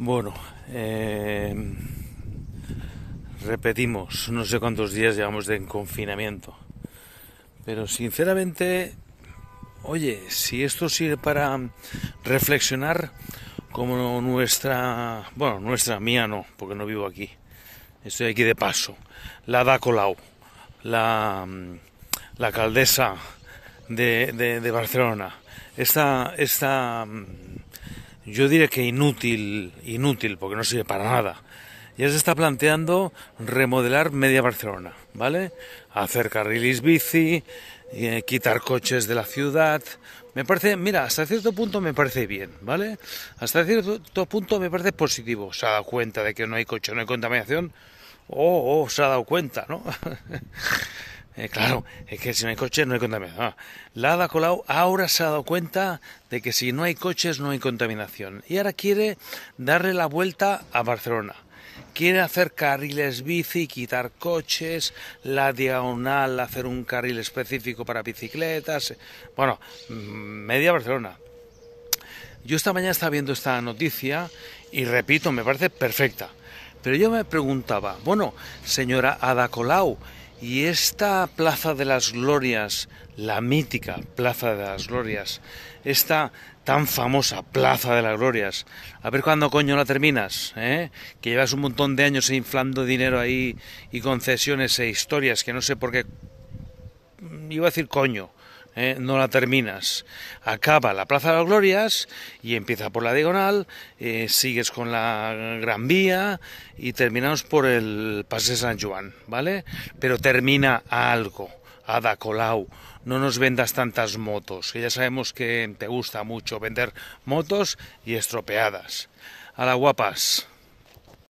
Bueno, eh, repetimos, no sé cuántos días llevamos de confinamiento, pero sinceramente, oye, si esto sirve para reflexionar como nuestra, bueno, nuestra mía no, porque no vivo aquí, estoy aquí de paso, la da la, la alcaldesa de, de Barcelona, esta, esta yo diría que inútil, inútil, porque no sirve para nada. Ya se está planteando remodelar media Barcelona, ¿vale? Hacer carriles bici, eh, quitar coches de la ciudad. Me parece, mira, hasta cierto punto me parece bien, ¿vale? Hasta cierto punto me parece positivo. Se ha dado cuenta de que no hay coche, no hay contaminación. Oh, oh se ha dado cuenta, ¿no? Eh, claro, es que si no hay coches no hay contaminación. Ah, la Ada Colau ahora se ha dado cuenta de que si no hay coches no hay contaminación. Y ahora quiere darle la vuelta a Barcelona. Quiere hacer carriles bici, quitar coches, la diagonal, hacer un carril específico para bicicletas. Bueno, mm, media Barcelona. Yo esta mañana estaba viendo esta noticia y repito, me parece perfecta. Pero yo me preguntaba, bueno, señora Ada Colau, y esta Plaza de las Glorias, la mítica Plaza de las Glorias, esta tan famosa Plaza de las Glorias, a ver cuándo coño la terminas, ¿eh? que llevas un montón de años inflando dinero ahí y concesiones e historias que no sé por qué iba a decir coño, ¿eh? no la terminas. Acaba la Plaza de las Glorias y empieza por la diagonal, eh, sigues con la Gran Vía y terminamos por el Pase San Juan, ¿vale? Pero termina a algo, a Colau no nos vendas tantas motos, que ya sabemos que te gusta mucho vender motos y estropeadas. A la guapas.